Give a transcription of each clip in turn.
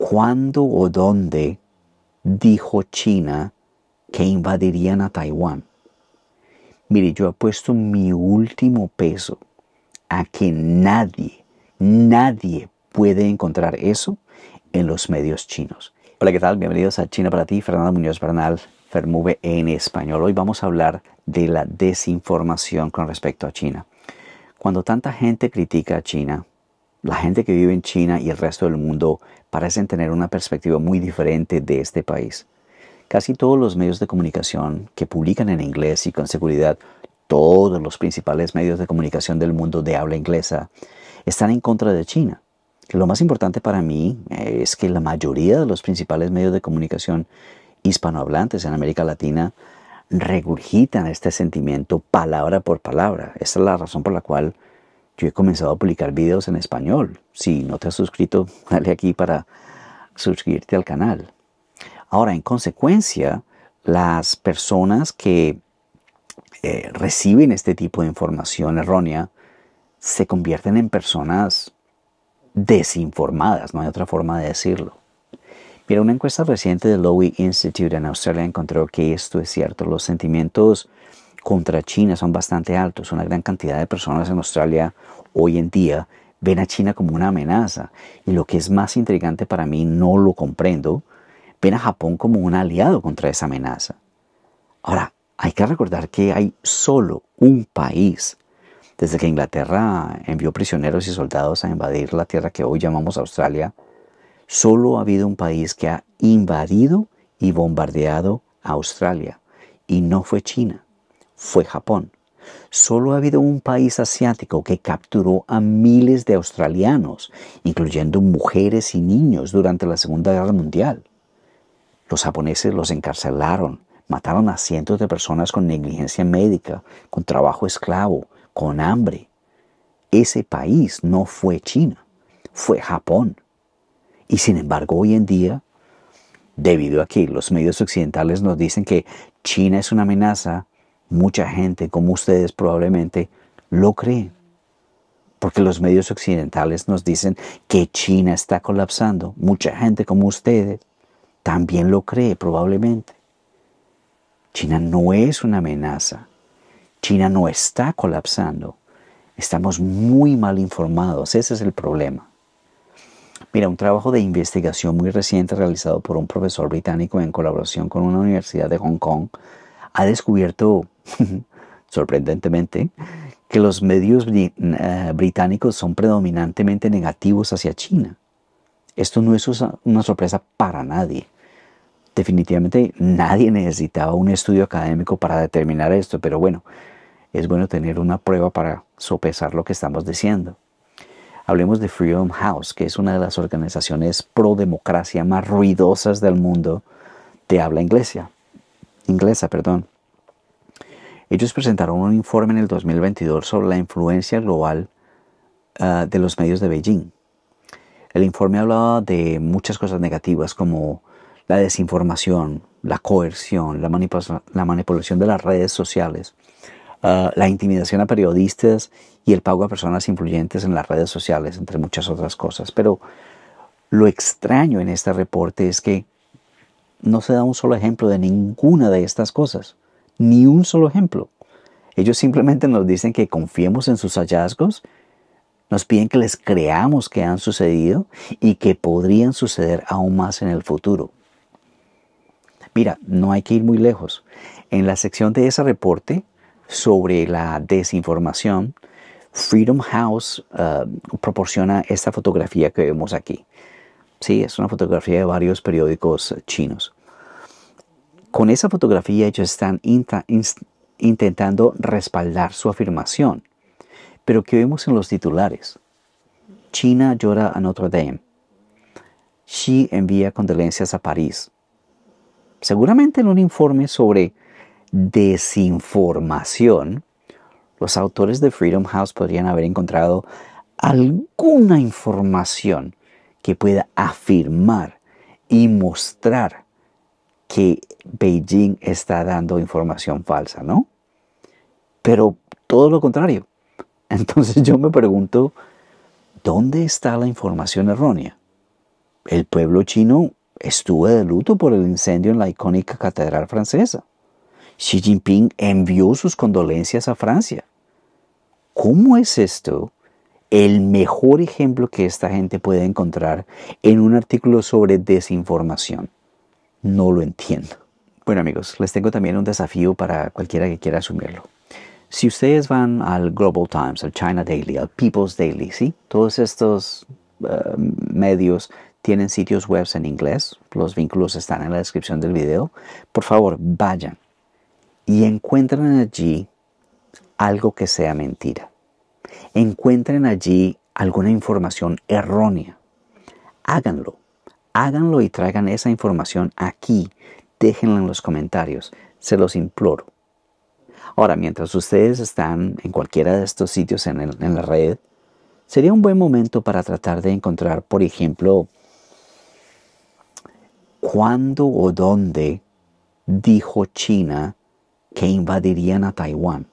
cuándo o dónde dijo China que invadirían a Taiwán. Mire, yo he puesto mi último peso a que nadie, nadie puede encontrar eso en los medios chinos. Hola, ¿qué tal? Bienvenidos a China para ti, Fernando Muñoz Bernal, Fermube en español. Hoy vamos a hablar de la desinformación con respecto a China. Cuando tanta gente critica a China, la gente que vive en China y el resto del mundo parecen tener una perspectiva muy diferente de este país. Casi todos los medios de comunicación que publican en inglés y con seguridad todos los principales medios de comunicación del mundo de habla inglesa están en contra de China. Lo más importante para mí eh, es que la mayoría de los principales medios de comunicación hispanohablantes en América Latina regurgitan este sentimiento palabra por palabra. Esa es la razón por la cual yo he comenzado a publicar videos en español. Si no te has suscrito, dale aquí para suscribirte al canal. Ahora, en consecuencia, las personas que eh, reciben este tipo de información errónea se convierten en personas desinformadas, no hay otra forma de decirlo. Mira, una encuesta reciente del Lowy Institute en Australia encontró que esto es cierto. Los sentimientos contra China son bastante altos. Una gran cantidad de personas en Australia hoy en día ven a China como una amenaza. Y lo que es más intrigante para mí, no lo comprendo, ven a Japón como un aliado contra esa amenaza. Ahora, hay que recordar que hay solo un país desde que Inglaterra envió prisioneros y soldados a invadir la tierra que hoy llamamos Australia, solo ha habido un país que ha invadido y bombardeado a Australia, y no fue China fue Japón. Solo ha habido un país asiático que capturó a miles de australianos, incluyendo mujeres y niños, durante la Segunda Guerra Mundial. Los japoneses los encarcelaron, mataron a cientos de personas con negligencia médica, con trabajo esclavo, con hambre. Ese país no fue China, fue Japón. Y sin embargo, hoy en día, debido a que los medios occidentales nos dicen que China es una amenaza mucha gente como ustedes probablemente lo cree. Porque los medios occidentales nos dicen que China está colapsando. Mucha gente como ustedes también lo cree probablemente. China no es una amenaza. China no está colapsando. Estamos muy mal informados. Ese es el problema. Mira, un trabajo de investigación muy reciente realizado por un profesor británico en colaboración con una universidad de Hong Kong ha descubierto sorprendentemente, que los medios eh, británicos son predominantemente negativos hacia China. Esto no es una sorpresa para nadie. Definitivamente nadie necesitaba un estudio académico para determinar esto, pero bueno, es bueno tener una prueba para sopesar lo que estamos diciendo. Hablemos de Freedom House, que es una de las organizaciones pro democracia más ruidosas del mundo de habla inglesa. Inglesa, perdón. Ellos presentaron un informe en el 2022 sobre la influencia global ah, de los medios de Beijing. El informe hablaba de muchas cosas negativas como la desinformación, la coerción, la, manipulación de las redes sociales, ah, la intimidación a periodistas y el pago a personas influyentes en las redes sociales, entre muchas otras cosas. Pero lo extraño en este reporte es que no se da un solo ejemplo de ninguna de estas cosas ni un solo ejemplo. Ellos simplemente nos dicen que confiemos en sus hallazgos, nos piden que les creamos que han sucedido y que podrían suceder aún más en el futuro. Mira, no hay que ir muy lejos. En la sección de ese reporte sobre la desinformación, Freedom House eh, proporciona esta fotografía que vemos aquí. Sí, es una fotografía de varios periódicos chinos. Con esa fotografía ellos están intentando respaldar su afirmación. Pero ¿qué vemos en los titulares. China llora a Notre Dame. Xi envía condolencias a París. Seguramente en un informe sobre desinformación, los autores de Freedom House podrían haber encontrado alguna información que pueda afirmar y mostrar que Beijing está dando información falsa, ¿no? Pero todo lo contrario. Entonces yo me pregunto, ¿dónde está la información errónea? El pueblo chino estuvo de luto por el incendio en la icónica catedral francesa. Xi Jinping envió sus condolencias a Francia. ¿Cómo es esto el mejor ejemplo que esta gente puede encontrar en un artículo sobre desinformación? no lo entiendo. Bueno amigos, les tengo también un desafío para cualquiera que quiera asumirlo. Si ustedes van al Global Times, al China Daily, al People's Daily, ¿sí? Todos estos eh, medios tienen sitios web en inglés, los vínculos están en la descripción del video. Por favor, vayan y encuentren allí algo que sea mentira. Encuentren allí alguna información errónea. Háganlo Háganlo y traigan esa información aquí. Déjenla en los comentarios. Se los imploro. Ahora, mientras ustedes están en cualquiera de estos sitios en, la red, sería un buen momento para tratar de encontrar, por ejemplo, cuándo o dónde dijo China que invadirían a Taiwán.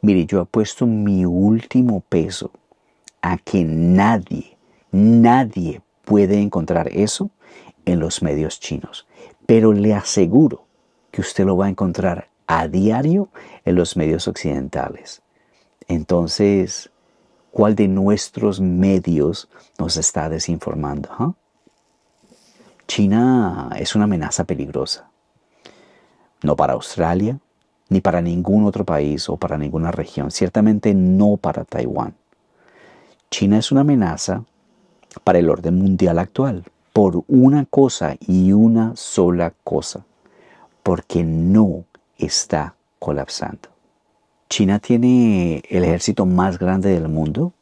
Mire, yo he puesto mi último peso a que nadie, nadie puede encontrar eso en los medios chinos, pero le aseguro que usted lo va a encontrar a diario en los medios occidentales. Entonces, ¿cuál de nuestros medios nos está desinformando? Ah? China es una amenaza peligrosa, no para Australia, ni para ningún otro país o para ninguna región, ciertamente no para Taiwán. China es una amenaza para el orden mundial actual, por una cosa y una sola cosa, porque no está colapsando. China tiene el ejército más grande del mundo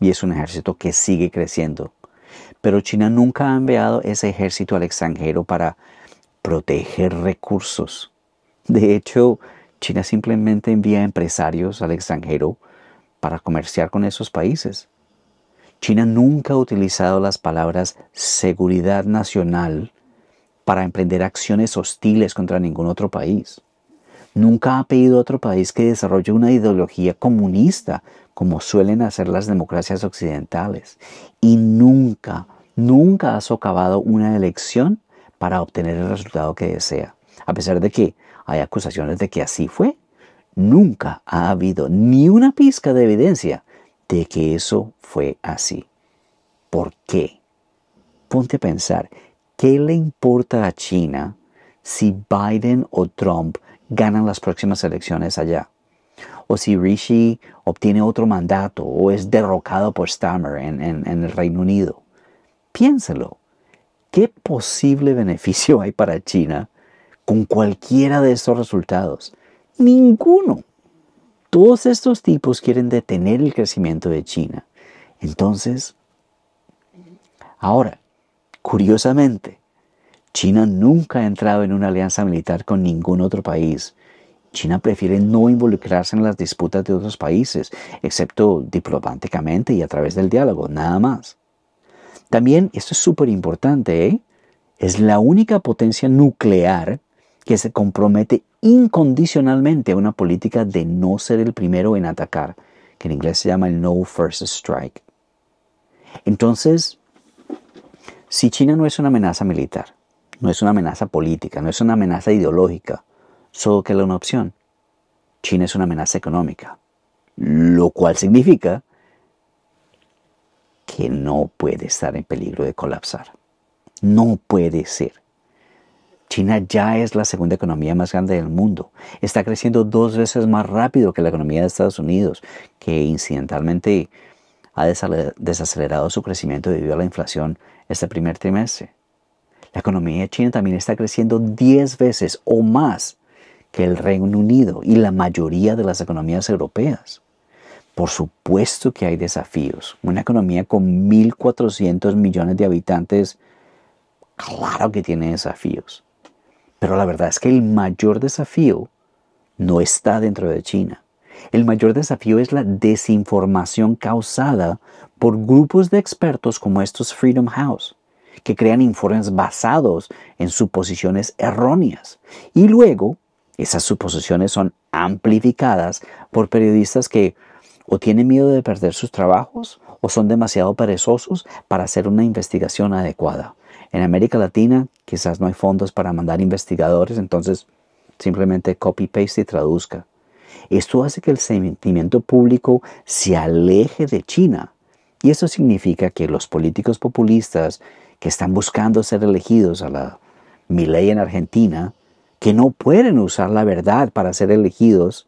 y es un ejército que sigue creciendo, pero China nunca ha enviado ese ejército al extranjero para proteger recursos. De hecho, China simplemente envía empresarios al extranjero para comerciar con esos países. China nunca ha utilizado las palabras seguridad nacional para emprender acciones hostiles contra ningún otro país. Nunca ha pedido a otro país que desarrolle una ideología comunista como suelen hacer las democracias occidentales. Y nunca, nunca ha socavado una elección para obtener el resultado que desea. A pesar de que hay acusaciones de que así fue, nunca ha habido ni una pizca de evidencia de que eso fue así. ¿Por qué? Ponte a pensar, ¿qué le importa a China si Biden o Trump ganan las próximas elecciones allá? O si Rishi obtiene otro mandato o es derrocado por Stammer en, el Reino Unido. Piénselo. ¿Qué posible beneficio hay para China con cualquiera de esos resultados? Ninguno. Todos estos tipos quieren detener el crecimiento de China. Entonces, ahora, curiosamente, China nunca ha entrado en una alianza militar con ningún otro país. China prefiere no involucrarse en las disputas de otros países, excepto diplomáticamente y a través del diálogo, nada más. También, esto es súper importante, ¿eh? es la única potencia nuclear que se compromete incondicionalmente una política de no ser el primero en atacar, que en inglés se llama el no first strike. Entonces, si China no es una amenaza militar, no es una amenaza política, no es una amenaza ideológica, solo queda una opción. China es una amenaza económica, lo cual significa que no puede estar en peligro de colapsar. No puede ser. China ya es la segunda economía más grande del mundo. Está creciendo dos veces más rápido que la economía de Estados Unidos, que incidentalmente ha desacelerado su crecimiento debido a la inflación este primer trimestre. La economía de China también está creciendo diez veces o más que el Reino Unido y la mayoría de las economías europeas. Por supuesto que hay desafíos. Una economía con 1.400 millones de habitantes, claro que tiene desafíos. Pero la verdad es que el mayor desafío no está dentro de China. El mayor desafío es la desinformación causada por grupos de expertos como estos Freedom House, que crean informes basados en suposiciones erróneas. Y luego, esas suposiciones son amplificadas por periodistas que o tienen miedo de perder sus trabajos o son demasiado perezosos para hacer una investigación adecuada. En América Latina quizás no hay fondos para mandar investigadores, entonces simplemente copy-paste y traduzca. Esto hace que el sentimiento público se aleje de China. Y eso significa que los políticos populistas que están buscando ser elegidos a la mi en Argentina, que no pueden usar la verdad para ser elegidos,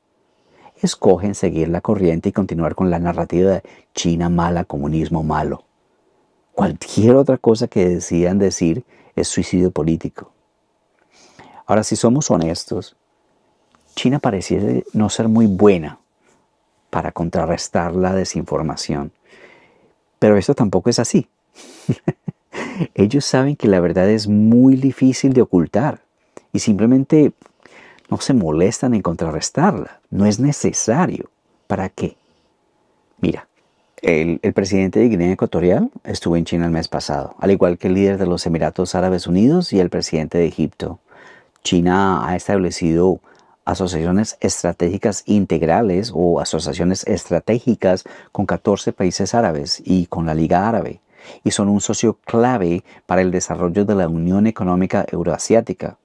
escogen seguir la corriente y continuar con la narrativa de China mala, comunismo malo. Cualquier otra cosa que decidan decir es suicidio político. Ahora, si somos honestos, China parecía no ser muy buena para contrarrestar la desinformación. Pero eso tampoco es así. Ellos saben que la verdad es muy difícil de ocultar y simplemente no se molestan en contrarrestarla. No es necesario. ¿Para qué? Mira, el, el, presidente de Guinea Ecuatorial estuvo en China el mes pasado, al igual que el líder de los Emiratos Árabes Unidos y el presidente de Egipto. China ha establecido asociaciones estratégicas integrales o asociaciones estratégicas con 14 países árabes y con la Liga Árabe, y son un socio clave para el desarrollo de la Unión Económica Euroasiática,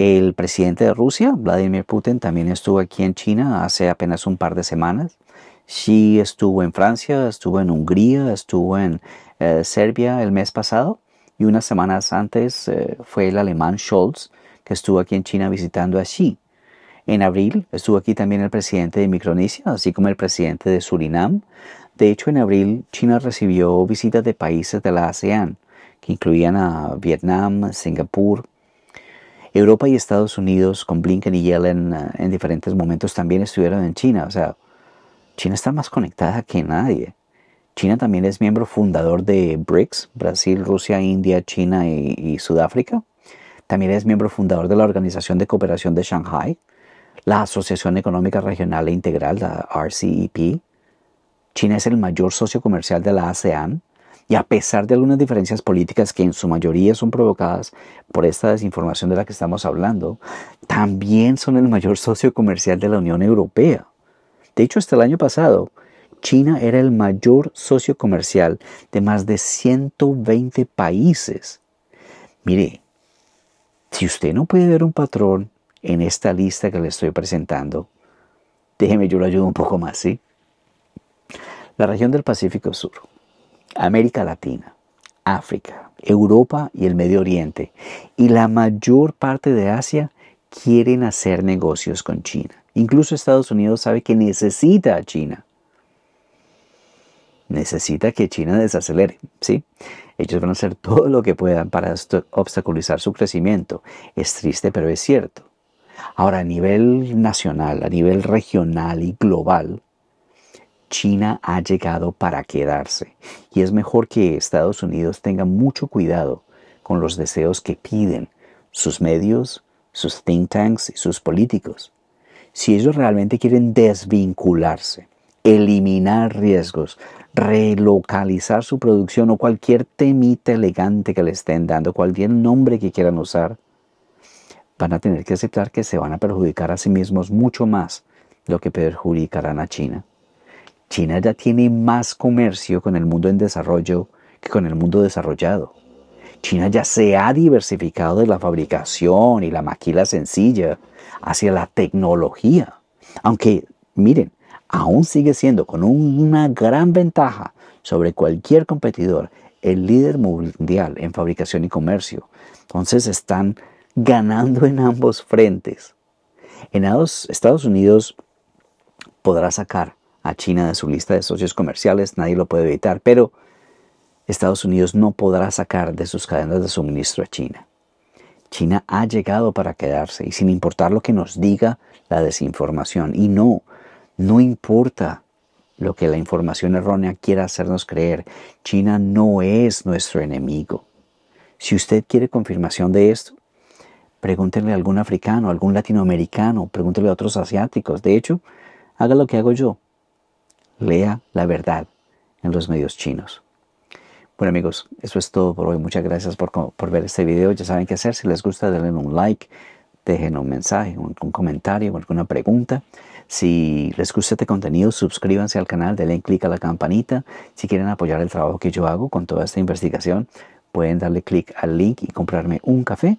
el presidente de Rusia, Vladimir Putin, también estuvo aquí en China hace apenas un par de semanas. Xi estuvo en Francia, estuvo en Hungría, estuvo en eh, Serbia el mes pasado y unas semanas antes eh, fue el alemán Scholz que estuvo aquí en China visitando a Xi. En abril estuvo aquí también el presidente de Micronesia, así como el presidente de Surinam. De hecho, en abril China recibió visitas de países de la ASEAN, que incluían a Vietnam, Singapur, Europa y Estados Unidos con Blinken y Yellen eh, en diferentes momentos también estuvieron en China. O sea, China está más conectada que nadie. China también es miembro fundador de BRICS, Brasil, Rusia, India, China y, Sudáfrica. También es miembro fundador de la Organización de Cooperación de Shanghai, la Asociación Económica Regional e Integral, la RCEP. China es el mayor socio comercial de la ASEAN, y a pesar de algunas diferencias políticas que en su mayoría son provocadas por esta desinformación de la que estamos hablando, también son el mayor socio comercial de la Unión Europea. De hecho, hasta el año pasado, China era el mayor socio comercial de más de 120 países. Mire, si usted no puede ver un patrón en esta lista que le estoy presentando, déjeme yo lo ayudo un poco más, ¿sí? La región del Pacífico Sur, América Latina, África, Europa y el Medio Oriente y la mayor parte de Asia quieren hacer negocios con China. Incluso Estados Unidos sabe que necesita a China. Necesita que China desacelere, ¿sí? Ellos van a hacer todo lo que puedan para obstaculizar su crecimiento. Es triste, pero es cierto. Ahora, a nivel nacional, a nivel regional y global, China ha llegado para quedarse y es mejor que Estados Unidos tenga mucho cuidado con los deseos que piden sus medios, sus think tanks y sus políticos. Si ellos realmente quieren desvincularse, eliminar riesgos, relocalizar su producción o cualquier temita elegante que le estén dando, cualquier nombre que quieran usar, van a tener que aceptar que se van a perjudicar a sí mismos mucho más lo que perjudicarán a China. China ya tiene más comercio con el mundo en desarrollo que con el mundo desarrollado. China ya se ha diversificado de la fabricación y la maquila sencilla hacia la tecnología. Aunque, miren, aún sigue siendo con una gran ventaja sobre cualquier competidor el líder mundial en fabricación y comercio. Entonces están ganando en ambos frentes. En Estados Unidos podrá sacar a China de su lista de socios comerciales, nadie lo puede evitar, pero Estados Unidos no podrá sacar de sus cadenas de suministro a China. China ha llegado para quedarse y sin importar lo que nos diga la desinformación, y no, no importa lo que la información errónea quiera hacernos creer, China no es nuestro enemigo. Si usted quiere confirmación de esto, pregúntele a algún africano, algún latinoamericano, pregúntele a otros asiáticos. De hecho, haga lo que hago yo, lea la verdad en los medios chinos. Bueno amigos, eso es todo por hoy. Muchas gracias por, por ver este video. Ya saben qué hacer. Si les gusta, denle un like, dejen un mensaje, un, comentario, alguna pregunta. Si les gusta este contenido, suscríbanse al canal, denle clic a la campanita. Si quieren apoyar el trabajo que yo hago con toda esta investigación, pueden darle clic al link y comprarme un café.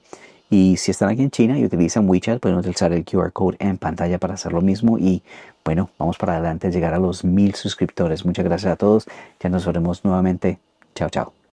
Y si están aquí en China y utilizan WeChat, pueden utilizar el QR code en pantalla para hacer lo mismo y bueno, vamos para adelante, llegar a los mil suscriptores. Muchas gracias a todos. Ya nos veremos nuevamente. Chao, chao.